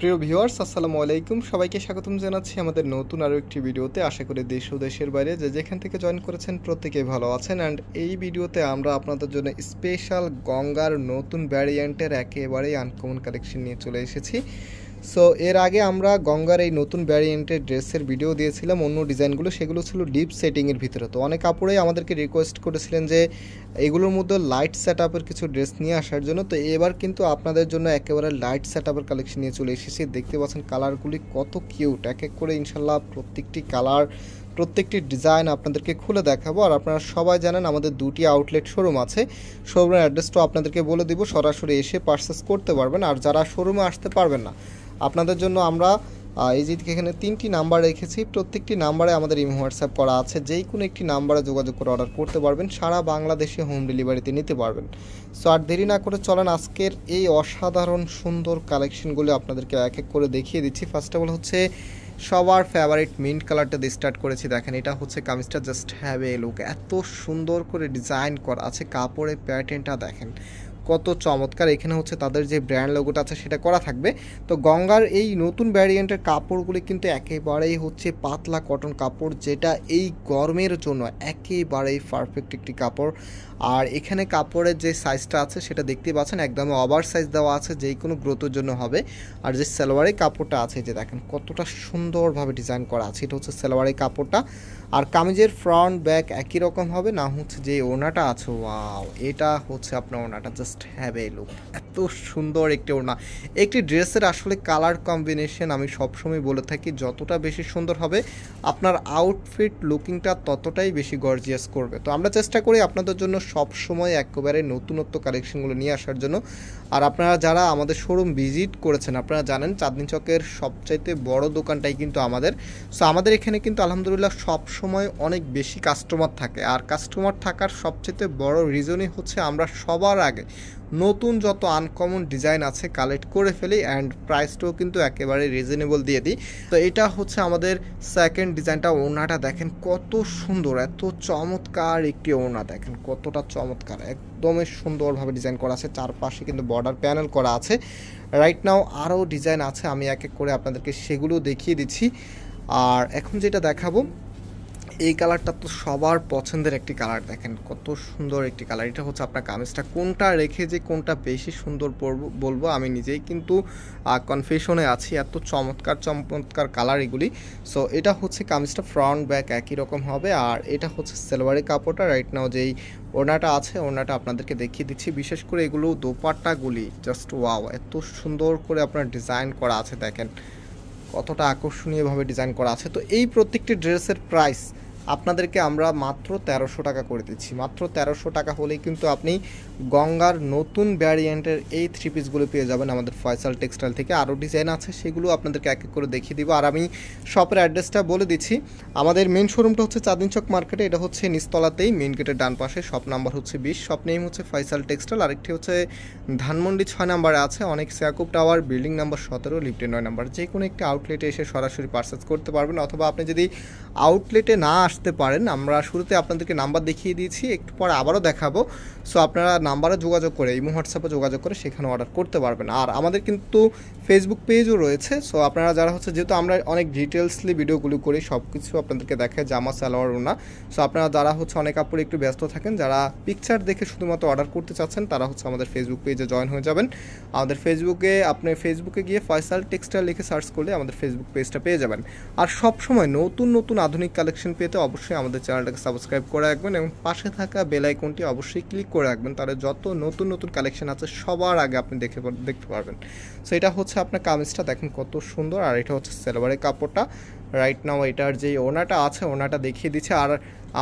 প্রিয় ভিউয়ার্স আসসালামু আলাইকুম সবাইকে স্বাগতম জানাচ্ছি আমাদের নতুন আরও একটি ভিডিওতে আশা করি দেশ ও দেশের বাইরে যে যেখান থেকে জয়েন করেছেন প্রত্যেকেই ভালো আছেন অ্যান্ড এই ভিডিওতে আমরা আপনাদের জন্য স্পেশাল গঙ্গার নতুন ভ্যারিয়েন্টের একেবারেই আনকমন কালেকশন নিয়ে চলে এসেছি সো এর আগে আমরা গঙ্গার এই নতুন ভ্যারিয়েন্টের ড্রেসের ভিডিও দিয়েছিলাম অন্য ডিজাইনগুলো সেগুলো ছিল ডিপ সেটিংয়ের ভিতরে তো অনেক কাপড়েই আমাদেরকে রিকোয়েস্ট করেছিলেন যে এগুলোর মধ্যে লাইট সেট কিছু ড্রেস নিয়ে আসার জন্য তো এবার কিন্তু আপনাদের জন্য একেবারে লাইট সেট কালেকশন নিয়ে চলে এসেছি দেখতে পাচ্ছেন কালারগুলি কত কিউট এক এক করে ইনশাল্লাহ প্রত্যেকটি কালার প্রত্যেকটি ডিজাইন আপনাদেরকে খুলে দেখাবো আর আপনারা সবাই জানেন আমাদের দুটি আউটলেট শোরুম আছে শোরুমের অ্যাড্রেসটাও আপনাদেরকে বলে দিব সরাসরি এসে পার্সেস করতে পারবেন আর যারা শোরুমে আসতে পারবেন না আপনাদের জন্য আমরা এই যে এখানে তিনটি নাম্বার রেখেছি প্রত্যেকটি নাম্বারে আমাদের ইমো হোয়াটসঅ্যাপ করা আছে যেই কোনো একটি নাম্বারে যোগাযোগ করে অর্ডার করতে পারবেন সারা বাংলাদেশে হোম ডেলিভারিতে নিতে পারবেন সো আর দেরি না করে চলেন আজকের এই অসাধারণ সুন্দর কালেকশনগুলো আপনাদেরকে এক এক করে দেখিয়ে দিচ্ছি ফার্স্ট অফ অল হচ্ছে সবার ফেভারিট মিন্ট কালারটা দিয়ে স্টার্ট করেছি দেখেন এটা হচ্ছে কামিজটা জাস্ট হ্যাভ এ লুক এত সুন্দর করে ডিজাইন করা আছে কাপড়ের প্যাটার্নটা দেখেন কত চমৎকার এখানে হচ্ছে তাদের যে ব্র্যান্ড লোগোটা আছে সেটা করা থাকবে তো গঙ্গার এই নতুন ভ্যারিয়েন্টের কাপড়গুলি কিন্তু একেবারেই হচ্ছে পাতলা কটন কাপড় যেটা এই গরমের জন্য একেবারেই পারফেক্ট একটি কাপড় আর এখানে কাপড়ের যে সাইজটা আছে সেটা দেখতে পাচ্ছেন একদম ওভার সাইজ দেওয়া আছে যেই কোনো গ্রোথের জন্য হবে আর যে সালোয়ারের কাপড়টা আছে যে দেখেন কতটা সুন্দরভাবে ডিজাইন করা আছে এটা হচ্ছে সালোয়ারের কাপড়টা আর কামিজের ফ্রন্ট ব্যাক একই রকম হবে না হচ্ছে যে ওনাটা আছে ওয়াও এটা হচ্ছে আপনার ওনাটা just just have a look এত সুন্দর একটি ওড়না একটি ড্রেসের আসলে কালার কম্বিনেশন আমি সবসময় বলে থাকি যতটা বেশি সুন্দর হবে আপনার আউটফিট লুকিংটা ততটাই বেশি গর্জিয়াস করবে তো আমরা চেষ্টা করি আপনাদের জন্য সবসময় একেবারে নতুনত্ব কালেকশনগুলো নিয়ে আসার জন্য আর আপনারা যারা আমাদের শোরুম ভিজিট করেছেন আপনারা জানেন চাঁদনি চকের সবচাইতে বড় দোকানটাই কিন্তু আমাদের সো আমাদের এখানে কিন্তু আলহামদুলিল্লাহ সবসময় অনেক বেশি কাস্টমার থাকে আর কাস্টমার থাকার সবচেয়ে বড় রিজনই হচ্ছে আমরা সবার আগে নতুন যত আনকমন ডিজাইন আছে কালেক্ট করে ফেলি অ্যান্ড প্রাইসটাও কিন্তু একেবারে রিজনেবল দিয়ে দিই তো এটা হচ্ছে আমাদের সেকেন্ড ডিজাইনটা ওড়নাটা দেখেন কত সুন্দর এত চমৎকার একটি ওড়না দেখেন কতটা চমৎকার একদমই সুন্দরভাবে ডিজাইন করা আছে চারপাশে কিন্তু বর্ডার প্যানেল করা আছে রাইট নাও আরও ডিজাইন আছে আমি এক এক করে আপনাদেরকে সেগুলো দেখিয়ে দিচ্ছি আর এখন যেটা দেখাবো এই কালারটা তো সবার পছন্দের একটি কালার দেখেন কত সুন্দর একটি কালার এটা হচ্ছে আপনার কামিজটা কোনটা রেখে যে কোনটা বেশি সুন্দর পরব বলবো আমি নিজেই কিন্তু কনফিউশনে আছি এত চমৎকার চমৎকার কালার এগুলি সো এটা হচ্ছে কামিজটা ফ্রন্ট ব্যাক একই রকম হবে আর এটা হচ্ছে সেলোয়ারের কাপড়টা রাইট নাও যেই ওড়নাটা আছে ওড়নাটা আপনাদেরকে দেখিয়ে দিচ্ছি বিশেষ করে এগুলো দোপাট্টাগুলি জাস্ট ওয়াও এত সুন্দর করে আপনার ডিজাইন করা আছে দেখেন কতটা আকর্ষণীয়ভাবে ডিজাইন করা আছে তো এই প্রত্যেকটি ড্রেসের প্রাইস আপনাদেরকে আমরা মাত্র তেরোশো টাকা করে দিচ্ছি মাত্র তেরোশো টাকা হলেই কিন্তু আপনি গঙ্গার নতুন ব্যারিয়েন্টের এই থ্রি পিসগুলো পেয়ে যাবেন আমাদের ফয়সাল টেক্সটাইল থেকে আরও ডিজাইন আছে সেগুলো আপনাদেরকে এক এক করে দেখিয়ে দিব আর আমি শপের অ্যাড্রেসটা বলে দিচ্ছি আমাদের মেন শোরুমটা হচ্ছে চাঁদিন চক মার্কেটে এটা হচ্ছে নিস্তলাতেই মেন গেটের ডান পাশে শপ নাম্বার হচ্ছে বিশ শপ নেম হচ্ছে ফয়সাল টেক্সটাইল আরেকটি হচ্ছে ধানমন্ডি ছয় নাম্বারে আছে অনেক সিয়াকুব টাওয়ার বিল্ডিং নাম্বার সতেরো লিফটে নয় নাম্বার যে কোনো একটি আউটলেটে এসে সরাসরি পার্সেস করতে পারবেন অথবা আপনি যদি আউটলেটে না আসতে আসতে পারেন আমরা শুরুতে আপনাদেরকে নাম্বার দেখিয়ে দিয়েছি একটু পর আবারও দেখাবো সো আপনারা নাম্বারে যোগাযোগ করে ইমো হোয়াটসঅ্যাপে যোগাযোগ করে সেখানে অর্ডার করতে পারবেন আর আমাদের কিন্তু ফেসবুক পেজও রয়েছে সো আপনারা যারা হচ্ছে যেহেতু আমরা অনেক ডিটেলসলি ভিডিওগুলো করি সব কিছু আপনাদেরকে দেখে জামা সালোয়ার ওনা সো আপনারা যারা হচ্ছে অনেক আপুরে একটু ব্যস্ত থাকেন যারা পিকচার দেখে শুধুমাত্র অর্ডার করতে চাচ্ছেন তারা হচ্ছে আমাদের ফেসবুক পেজে জয়েন হয়ে যাবেন আমাদের ফেসবুকে আপনি ফেসবুকে গিয়ে ফয়সাল টেক্সটাইল লিখে সার্চ করলে আমাদের ফেসবুক পেজটা পেয়ে যাবেন আর সবসময় নতুন নতুন আধুনিক কালেকশন পেতে অবশ্যই আমাদের চ্যানেলটাকে সাবস্ক্রাইব করে রাখবেন এবং পাশে থাকা বেল আইকনটি অবশ্যই ক্লিক করে রাখবেন তাহলে যত নতুন নতুন কালেকশন আছে সবার আগে আপনি দেখে দেখতে পারবেন সো এটা হচ্ছে আপনার কামিজটা দেখেন কত সুন্দর আর এটা হচ্ছে সেলোয়ারের কাপড়টা রাইট নাও এটার যে ওনাটা আছে ওনাটা দেখিয়ে দিচ্ছে আর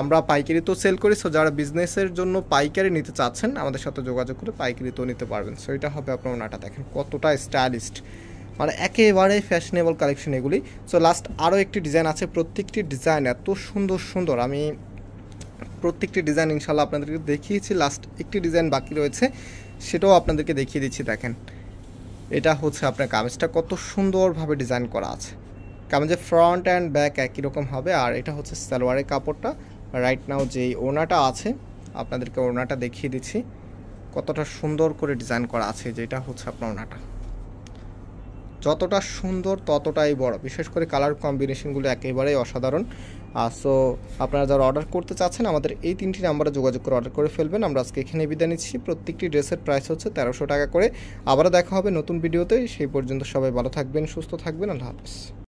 আমরা পাইকারি তো সেল করি সো যারা বিজনেসের জন্য পাইকারি নিতে চাচ্ছেন আমাদের সাথে যোগাযোগ করে পাইকারি তো নিতে পারবেন সো এটা হবে আপনার ওনাটা দেখেন কতটা স্টাইলিস্ট মানে একেবারে ফ্যাশনেবল কালেকশন এগুলি সো লাস্ট আরও একটি ডিজাইন আছে প্রত্যেকটি ডিজাইন এত সুন্দর সুন্দর আমি প্রত্যেকটি ডিজাইন ইনশাল্লাহ আপনাদেরকে দেখিয়েছি লাস্ট একটি ডিজাইন বাকি রয়েছে সেটাও আপনাদেরকে দেখিয়ে দিচ্ছি দেখেন এটা হচ্ছে আপনার কামেজটা কত সুন্দরভাবে ডিজাইন করা আছে কামেজের ফ্রন্ট অ্যান্ড ব্যাক একই রকম হবে আর এটা হচ্ছে সালোয়ারের কাপড়টা রাইট নাও যে ওড়নাটা আছে আপনাদেরকে ওড়নাটা দেখিয়ে দিচ্ছি কতটা সুন্দর করে ডিজাইন করা আছে যেটা হচ্ছে আপনার ওড়নাটা যতটা সুন্দর ততটাই বড় বিশেষ করে কালার কম্বিনেশনগুলো একেবারেই অসাধারণ সো আপনারা যারা অর্ডার করতে চাচ্ছেন আমাদের এই তিনটি নাম্বারে যোগাযোগ করে অর্ডার করে ফেলবেন আমরা আজকে এখানে বিদায় নিচ্ছি প্রত্যেকটি ড্রেসের প্রাইস হচ্ছে তেরোশো টাকা করে আবারও দেখা হবে নতুন ভিডিওতে সেই পর্যন্ত সবাই ভালো থাকবেন সুস্থ থাকবেন আল্লাহ হাফিজ